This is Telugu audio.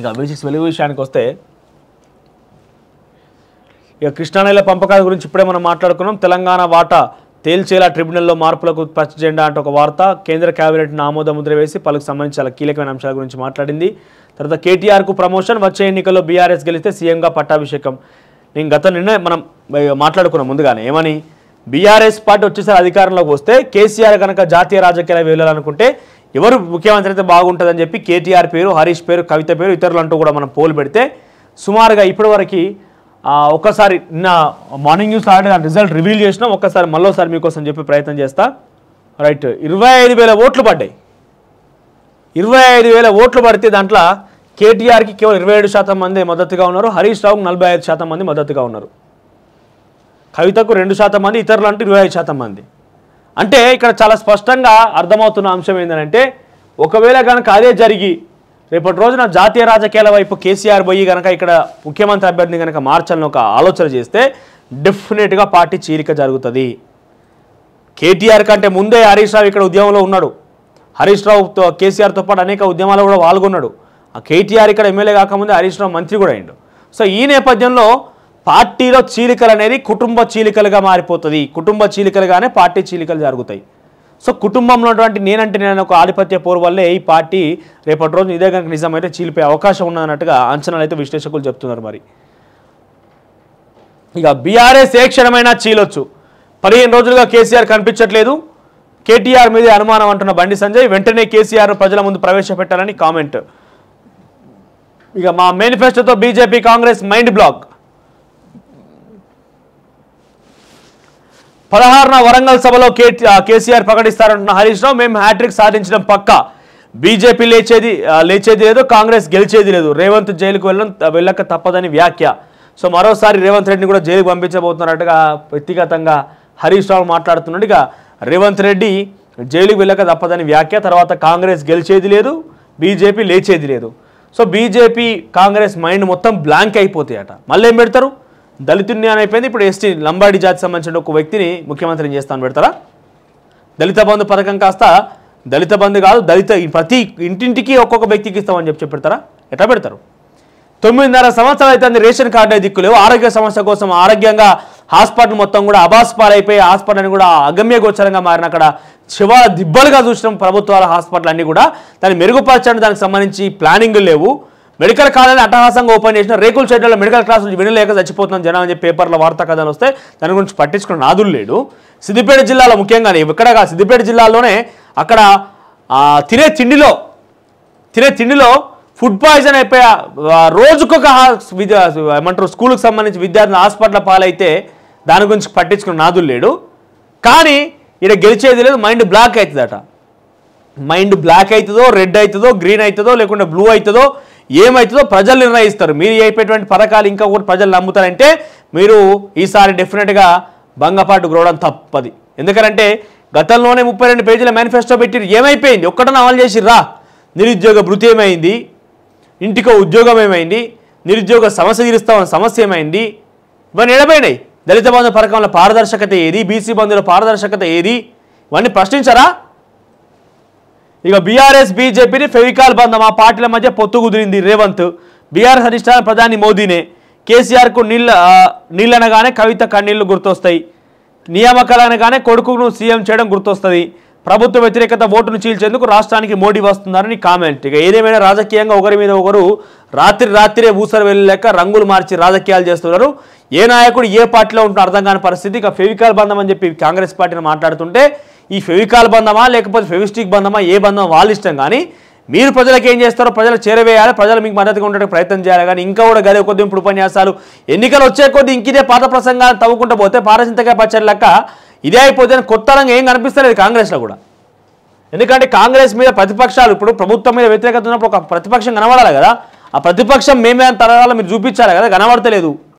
ఇక విజిక్స్ వెలుగు విషయానికి వస్తే ఇక కృష్ణానైల పంపకాల గురించి ఇప్పుడే మనం మాట్లాడుకున్నాం తెలంగాణ వాటా తేల్చేలా ట్రిబ్యునల్లో మార్పులకు పచ్చ జెండా అంటే ఒక వార్త కేంద్ర కేబినెట్ను ఆమోద ముద్ర వేసి పలుకు సంబంధించి చాలా కీలకమైన అంశాల గురించి మాట్లాడింది తర్వాత కేటీఆర్కు ప్రమోషన్ వచ్చే ఎన్నికల్లో బీఆర్ఎస్ గెలిస్తే సీఎంగా పట్టాభిషేకం నేను గత నిన్న మనం మాట్లాడుకున్నాం ముందుగానే ఏమని బీఆర్ఎస్ పార్టీ వచ్చేసరి అధికారంలోకి వస్తే కేసీఆర్ కనుక జాతీయ రాజకీయాలు వెళ్ళాలనుకుంటే ఎవరు ముఖ్యమంత్రి అయితే బాగుంటుందని చెప్పి కేటీఆర్ పేరు హరీష్ పేరు కవిత పేరు ఇతరులు అంటూ కూడా మనం పోల్ పెడితే సుమారుగా ఇప్పటివరకు ఒక్కసారి నిన్న మార్నింగ్ న్యూస్ ఆడే రిజల్ట్ రివీల్ చేసినా ఒక్కసారి మళ్ళోసారి మీకోసం చెప్పి ప్రయత్నం చేస్తా రైట్ ఇరవై ఐదు వేల ఓట్లు పడ్డాయి ఇరవై ఐదు వేల ఓట్లు పడితే దాంట్లో కేటీఆర్కి కేవలం ఇరవై ఏడు శాతం మంది మద్దతుగా ఉన్నారు హరీష్ రావుకు నలభై ఐదు శాతం మంది మద్దతుగా ఉన్నారు కవితకు రెండు శాతం మంది ఇతరులు అంటే ఇరవై ఐదు శాతం మంది అంటే ఇక్కడ చాలా స్పష్టంగా అర్థమవుతున్న అంశం ఏంటంటే ఒకవేళ కనుక అదే జరిగి రేపటి రోజున జాతీయ రాజకీయాల వైపు కేసీఆర్ పోయి కనుక ఇక్కడ ముఖ్యమంత్రి అభ్యర్థిని కనుక మార్చాలని ఒక ఆలోచన చేస్తే డెఫినెట్గా పార్టీ చీరిక జరుగుతుంది కేటీఆర్ కంటే ముందే హరీష్ రావు ఇక్కడ ఉద్యమంలో ఉన్నాడు హరీష్ రావుతో కేసీఆర్తో పాటు అనేక ఉద్యమాలు కూడా పాల్గొన్నాడు ఆ కేటీఆర్ ఇక్కడ ఎమ్మెల్యే కాకముందే హరీష్ రావు మంత్రి కూడా అయిండు సో ఈ నేపథ్యంలో పార్టీలో చీలికలు అనేది కుటుంబ చీలికలుగా మారిపోతుంది కుటుంబ చీలికలుగానే పార్టీ చీలికలు జరుగుతాయి సో కుటుంబంలో ఉన్నటువంటి నేనంటే నేను ఒక ఆధిపత్య పోరు వల్లే ఈ పార్టీ రేపటి రోజు ఇదే కనుక నిజమైతే చీలిపోయే అవకాశం ఉన్నదన్నట్టుగా అంచనాలు అయితే విశ్లేషకులు చెప్తున్నారు మరి ఇక బీఆర్ఎస్ ఏ క్షణమైనా చీలొచ్చు పదిహేను రోజులుగా కేసీఆర్ కనిపించట్లేదు కేటీఆర్ మీద అనుమానం అంటున్న బండి సంజయ్ వెంటనే కేసీఆర్ ప్రజల ముందు ప్రవేశపెట్టాలని కామెంట్ ఇక మా మేనిఫెస్టోతో బీజేపీ కాంగ్రెస్ మైండ్ బ్లాక్ పదహారున వరంగల్ సభలో కేసీఆర్ ప్రకటిస్తారంటున్న హరీష్ రావు మేము హ్యాట్రిక్ సాధించడం పక్క బీజేపీ లేచేది లేచేది లేదు కాంగ్రెస్ గెలిచేది లేదు రేవంత్ జైలుకు వెళ్ళడం వెళ్ళక తప్పదని వ్యాఖ్య సో మరోసారి రేవంత్ రెడ్డిని కూడా జైలుకు పంపించబోతున్నట్టుగా వ్యక్తిగతంగా హరీష్ రావు మాట్లాడుతున్నట్టుగా రేవంత్ రెడ్డి జైలుకు వెళ్ళక తప్పదని వ్యాఖ్య తర్వాత కాంగ్రెస్ గెలిచేది లేదు బీజేపీ లేచేది లేదు సో బీజేపీ కాంగ్రెస్ మైండ్ మొత్తం బ్లాంక్ అయిపోతాయట మళ్ళీ ఏం పెడతారు దళితుడిని అయిపోయింది ఇప్పుడు ఎస్టీ లంబాడి జాతి సంబంధించిన ఒక వ్యక్తిని ముఖ్యమంత్రిని చేస్తాను పెడతారా దళిత బంధు పథకం కాస్త దళిత బంధు కాదు దళిత ప్రతి ఇంటింటికి ఒక్కొక్క వ్యక్తికి ఇస్తామని చెప్పి పెడతారా ఎట్లా పెడతారు తొమ్మిదిన్నర సంవత్సరాలు అయితే రేషన్ కార్డు దిక్కులేవు ఆరోగ్య సమస్య కోసం ఆరోగ్యంగా హాస్పిటల్ మొత్తం కూడా అయిపోయి హాస్పిటల్ అని కూడా అగమ్య గోచరంగా మారిన అక్కడ చివర దిబ్బలుగా చూసిన ప్రభుత్వాల హాస్పిటల్ అన్నీ కూడా దాన్ని మెరుగుపరచడానికి దానికి సంబంధించి ప్లానింగ్ లేవు మెడికల్ కాలేజ్ అట్టహాసంగా ఓపెన్ చేసిన రేకుల షెడ్యూల్లో మెడికల్ క్లాస్ నుంచి వినలేక చచ్చిపోతున్న జనం అని చెప్పి పేపర్ల వార్తా కథలు వస్తే దాని గురించి పట్టించుకున్న నాదులు లేడు సిద్దిపేట జిల్లాలో ముఖ్యంగా ఇక్కడ సిద్దిపేట జిల్లాలోనే అక్కడ తినే తిండిలో తినే తిండిలో ఫుడ్ పాయిజన్ అయిపోయా రోజుకొక ఏమంటారు స్కూల్కి సంబంధించి విద్యార్థులు హాస్పిటల్ పాలైతే దాని గురించి పట్టించుకున్న నాదులు లేడు కానీ ఇక్కడ గెలిచేది లేదు మైండ్ బ్లాక్ అవుతుందట మైండ్ బ్లాక్ అవుతుందో రెడ్ అవుతుందో గ్రీన్ అవుతుందో లేకుంటే బ్లూ అవుతుందో ఏమవుతుందో ప్రజలు నిర్ణయిస్తారు మీరు చెప్పేటువంటి పథకాలు ఇంకా కూడా ప్రజలు నమ్ముతారంటే మీరు ఈసారి డెఫినెట్గా భంగపాటు గురవడం తప్పది ఎందుకంటే గతంలోనే ముప్పై రెండు పేజీల మేనిఫెస్టో పెట్టిరు ఏమైపోయింది ఒక్కటన అమలు చేసిర్రా నిరుద్యోగ భృతి ఏమైంది ఇంటికో ఉద్యోగం ఏమైంది నిరుద్యోగ సమస్య తీరుస్తామన్న సమస్య ఏమైంది ఇవన్నీ ఎడబైనాయి దళిత బంధు పథకంలో పారదర్శకత ఏది బీసీ బంధువుల పారదర్శకత ఏది ఇవన్నీ ప్రశ్నించారా ఇక బీఆర్ఎస్ బీజేపీని ఫెవికాల్ బంధం ఆ పార్టీల మధ్య పొత్తు కుదిరింది రేవంత్ బీఆర్ఎస్ అధిష్టాన ప్రధాని మోదీనే కేసీఆర్కు నీళ్ళ నీళ్ళనగానే కవిత కన్నీళ్లు గుర్తొస్తాయి నియామకాలనగానే కొడుకును సీఎం చేయడం గుర్తొస్తుంది ప్రభుత్వ వ్యతిరేకత ఓటును చీల్చేందుకు రాష్ట్రానికి మోడీ వస్తున్నారని కామెంట్ ఇక ఏదేమైనా రాజకీయంగా ఒకరి మీద ఒకరు రాత్రి రాత్రి ఊసరు వెళ్ళలేక రంగులు మార్చి రాజకీయాలు చేస్తున్నారు ఏ నాయకుడు ఏ పార్టీలో ఉంటున్న అర్థం కాని పరిస్థితి ఇక ఫెవికాల్ బంధం అని చెప్పి కాంగ్రెస్ పార్టీని మాట్లాడుతుంటే ఈ ఫెవికాల్ బంధమా లేకపోతే ఫెవిస్టిక్ బంధమా ఏ బంధం వాళ్ళు ఇష్టం కానీ మీరు ప్రజలకు ఏం చేస్తారో ప్రజలు చేరవేయాలి ప్రజలు మీకు మద్దతుగా ఉండడానికి ప్రయత్నం చేయాలి కానీ ఇంకా కూడా గదే కొద్ది ఇప్పుడు ఉపన్యాసాలు ఎన్నికలు వచ్చే కొద్ది ఇదే పాత ప్రసంగాలు తవ్వుకుంటూ పోతే పారచింతగా పచ్చడి లెక్క ఇదే అయిపోతే కొత్త రంగం ఏం కనిపిస్తలేదు కాంగ్రెస్లో కూడా ఎందుకంటే కాంగ్రెస్ మీద ప్రతిపక్షాలు ఇప్పుడు ప్రభుత్వం మీద వ్యతిరేకత ఉన్నప్పుడు ఒక ప్రతిపక్షం కనబడాలి కదా ఆ ప్రతిపక్షం మేమే అని తరగాల మీరు చూపించాలి కదా కనబడతలేదు